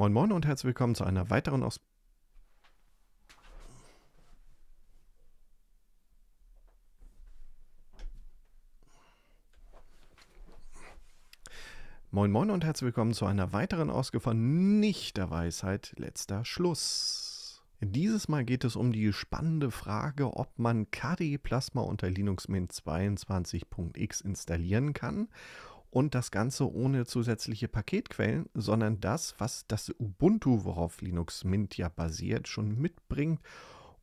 Moin Moin und herzlich willkommen zu einer weiteren Aus. Moin Moin und herzlich willkommen zu einer weiteren Ausgabe von Nicht der Weisheit letzter Schluss. Dieses Mal geht es um die spannende Frage, ob man KDE Plasma unter Linux Mint 22.x installieren kann und das Ganze ohne zusätzliche Paketquellen, sondern das, was das Ubuntu, worauf Linux Mint ja basiert, schon mitbringt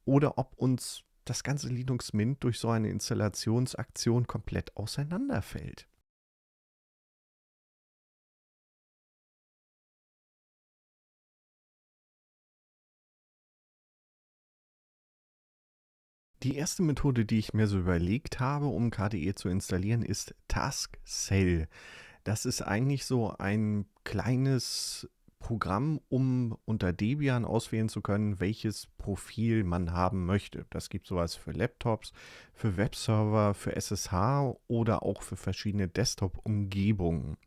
oder ob uns das ganze Linux Mint durch so eine Installationsaktion komplett auseinanderfällt. Die erste Methode, die ich mir so überlegt habe, um KDE zu installieren, ist Task Cell. Das ist eigentlich so ein kleines Programm, um unter Debian auswählen zu können, welches Profil man haben möchte. Das gibt sowas für Laptops, für Webserver, für SSH oder auch für verschiedene Desktop-Umgebungen.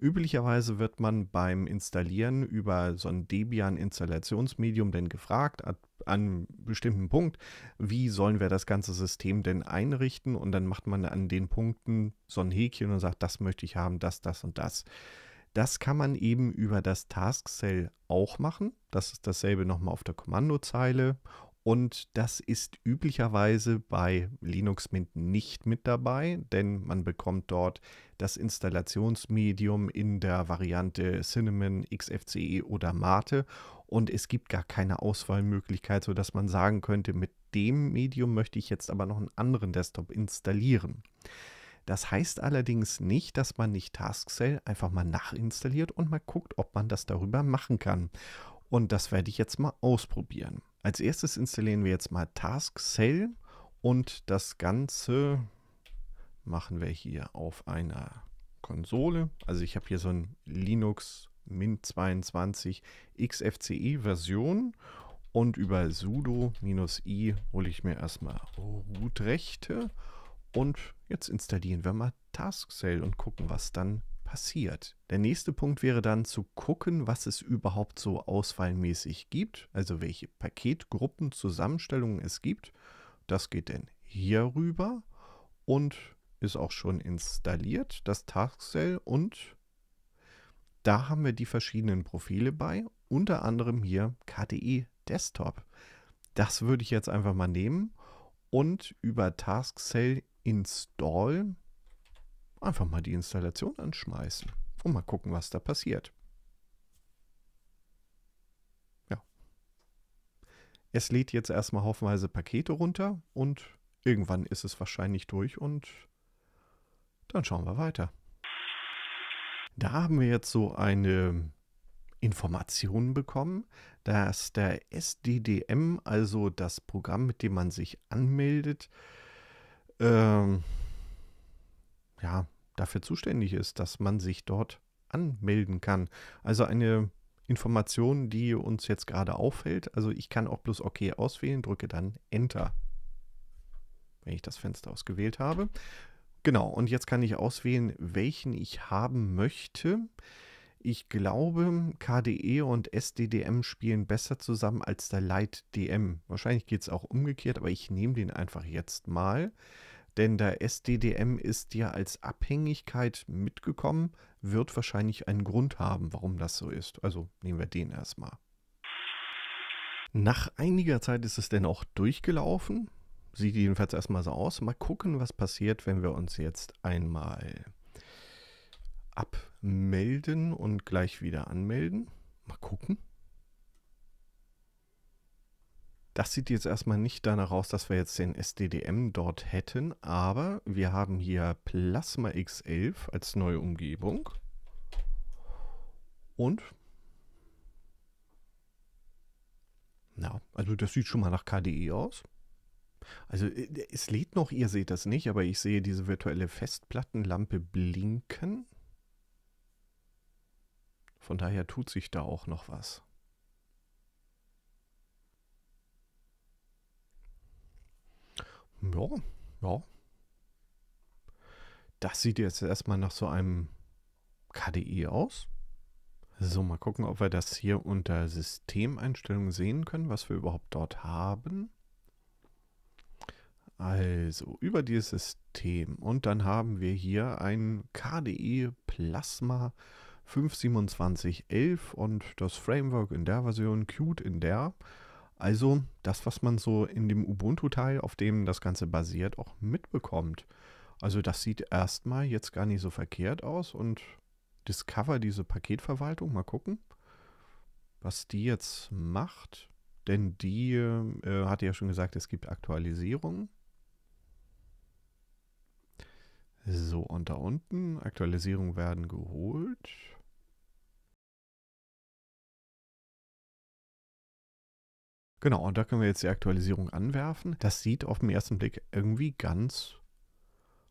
Üblicherweise wird man beim Installieren über so ein Debian-Installationsmedium denn gefragt, an einem bestimmten Punkt, wie sollen wir das ganze System denn einrichten? Und dann macht man an den Punkten so ein Häkchen und sagt, das möchte ich haben, das, das und das. Das kann man eben über das Task Cell auch machen. Das ist dasselbe nochmal auf der Kommandozeile und das ist üblicherweise bei Linux Mint nicht mit dabei, denn man bekommt dort das Installationsmedium in der Variante Cinnamon, XFCE oder Mate. Und es gibt gar keine Auswahlmöglichkeit, sodass man sagen könnte, mit dem Medium möchte ich jetzt aber noch einen anderen Desktop installieren. Das heißt allerdings nicht, dass man nicht TaskCell einfach mal nachinstalliert und mal guckt, ob man das darüber machen kann. Und das werde ich jetzt mal ausprobieren. Als erstes installieren wir jetzt mal Task Cell und das Ganze machen wir hier auf einer Konsole. Also ich habe hier so ein Linux Mint 22 XFCE Version und über sudo-i hole ich mir erstmal root und jetzt installieren wir mal Task Cell und gucken, was dann passiert. Der nächste Punkt wäre dann zu gucken, was es überhaupt so ausfallmäßig gibt, also welche Paketgruppen, Zusammenstellungen es gibt. Das geht dann hier rüber und ist auch schon installiert, das Taskcell und da haben wir die verschiedenen Profile bei, unter anderem hier KDE Desktop. Das würde ich jetzt einfach mal nehmen und über Taskcell Install einfach mal die Installation anschmeißen und mal gucken, was da passiert. Ja. Es lädt jetzt erstmal haufenweise Pakete runter und irgendwann ist es wahrscheinlich durch und dann schauen wir weiter. Da haben wir jetzt so eine Information bekommen, dass der SDDM, also das Programm, mit dem man sich anmeldet, ähm, ja, dafür zuständig ist, dass man sich dort anmelden kann. Also eine Information, die uns jetzt gerade auffällt. Also ich kann auch bloß OK auswählen, drücke dann Enter, wenn ich das Fenster ausgewählt habe. Genau, und jetzt kann ich auswählen, welchen ich haben möchte. Ich glaube, KDE und SDDM spielen besser zusammen als der Lite DM. Wahrscheinlich geht es auch umgekehrt, aber ich nehme den einfach jetzt mal. Denn der SDDM ist ja als Abhängigkeit mitgekommen, wird wahrscheinlich einen Grund haben, warum das so ist. Also nehmen wir den erstmal. Nach einiger Zeit ist es denn auch durchgelaufen. Sieht jedenfalls erstmal so aus. Mal gucken, was passiert, wenn wir uns jetzt einmal abmelden und gleich wieder anmelden. Mal gucken. Das sieht jetzt erstmal nicht danach aus, dass wir jetzt den SDDM dort hätten, aber wir haben hier Plasma X11 als neue Umgebung. Und Na, also das sieht schon mal nach KDE aus. Also äh, es lädt noch, ihr seht das nicht, aber ich sehe diese virtuelle Festplattenlampe blinken. Von daher tut sich da auch noch was. Ja, ja. Das sieht jetzt erstmal nach so einem KDE aus. So, mal gucken, ob wir das hier unter Systemeinstellungen sehen können, was wir überhaupt dort haben. Also, über dieses System. Und dann haben wir hier ein KDE Plasma 52711 und das Framework in der Version, Qt in der. Also das, was man so in dem Ubuntu-Teil, auf dem das Ganze basiert, auch mitbekommt. Also das sieht erstmal jetzt gar nicht so verkehrt aus und Discover, diese Paketverwaltung, mal gucken, was die jetzt macht. Denn die äh, hatte ja schon gesagt, es gibt Aktualisierungen. So, und da unten, Aktualisierungen werden geholt. Genau, und da können wir jetzt die Aktualisierung anwerfen. Das sieht auf den ersten Blick irgendwie ganz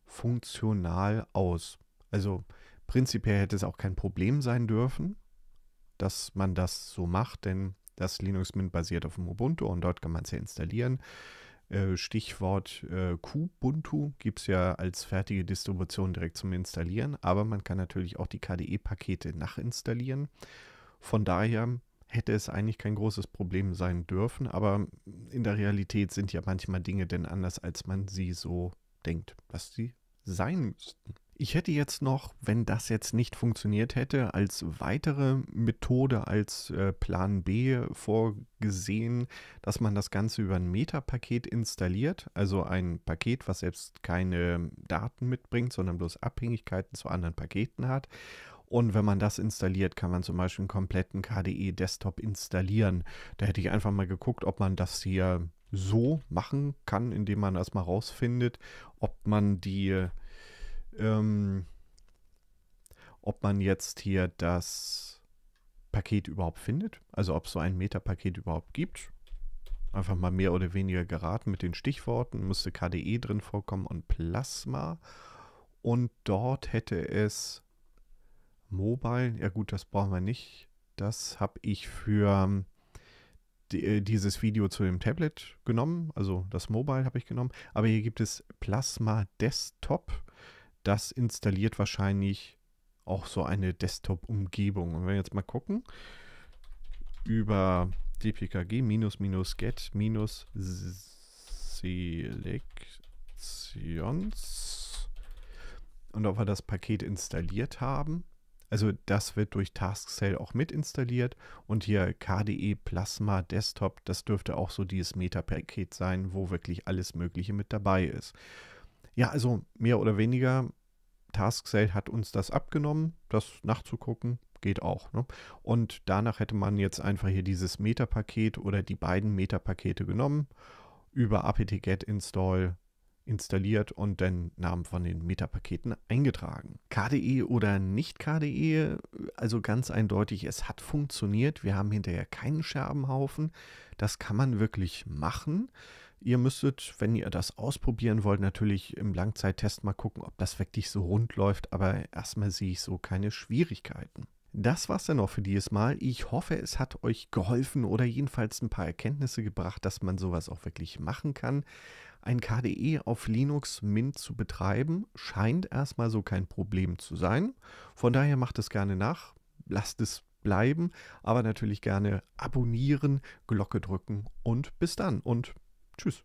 funktional aus. Also prinzipiell hätte es auch kein Problem sein dürfen, dass man das so macht, denn das Linux Mint basiert auf dem Ubuntu und dort kann man es ja installieren. Äh, Stichwort äh, Kubuntu gibt es ja als fertige Distribution direkt zum Installieren, aber man kann natürlich auch die KDE-Pakete nachinstallieren. Von daher hätte es eigentlich kein großes Problem sein dürfen, aber in der Realität sind ja manchmal Dinge denn anders, als man sie so denkt, dass sie sein müssten. Ich hätte jetzt noch, wenn das jetzt nicht funktioniert hätte, als weitere Methode, als äh, Plan B vorgesehen, dass man das Ganze über ein Meta-Paket installiert, also ein Paket, was selbst keine Daten mitbringt, sondern bloß Abhängigkeiten zu anderen Paketen hat und wenn man das installiert, kann man zum Beispiel einen kompletten KDE-Desktop installieren. Da hätte ich einfach mal geguckt, ob man das hier so machen kann, indem man erstmal rausfindet, ob man die, ähm, ob man jetzt hier das Paket überhaupt findet, also ob es so ein Meta-Paket überhaupt gibt. Einfach mal mehr oder weniger geraten mit den Stichworten, müsste KDE drin vorkommen und Plasma. Und dort hätte es Mobile, ja gut, das brauchen wir nicht. Das habe ich für ähm, die, äh, dieses Video zu dem Tablet genommen, also das Mobile habe ich genommen. Aber hier gibt es Plasma Desktop. Das installiert wahrscheinlich auch so eine Desktop-Umgebung. Und wenn wir jetzt mal gucken, über dpkg-get-selektions und ob wir das Paket installiert haben. Also das wird durch Taskscale auch mit installiert und hier KDE Plasma Desktop, das dürfte auch so dieses Meta-Paket sein, wo wirklich alles Mögliche mit dabei ist. Ja, also mehr oder weniger, Taskscale hat uns das abgenommen, das nachzugucken, geht auch. Ne? Und danach hätte man jetzt einfach hier dieses Meta-Paket oder die beiden Meta-Pakete genommen, über apt-get install installiert und den Namen von den Metapaketen eingetragen. KDE oder nicht KDE, also ganz eindeutig, es hat funktioniert. Wir haben hinterher keinen Scherbenhaufen. Das kann man wirklich machen. Ihr müsstet, wenn ihr das ausprobieren wollt, natürlich im Langzeittest mal gucken, ob das wirklich so rund läuft, aber erstmal sehe ich so keine Schwierigkeiten. Das war's dann auch für dieses Mal. Ich hoffe, es hat euch geholfen oder jedenfalls ein paar Erkenntnisse gebracht, dass man sowas auch wirklich machen kann. Ein KDE auf Linux Mint zu betreiben, scheint erstmal so kein Problem zu sein. Von daher macht es gerne nach, lasst es bleiben, aber natürlich gerne abonnieren, Glocke drücken und bis dann und tschüss.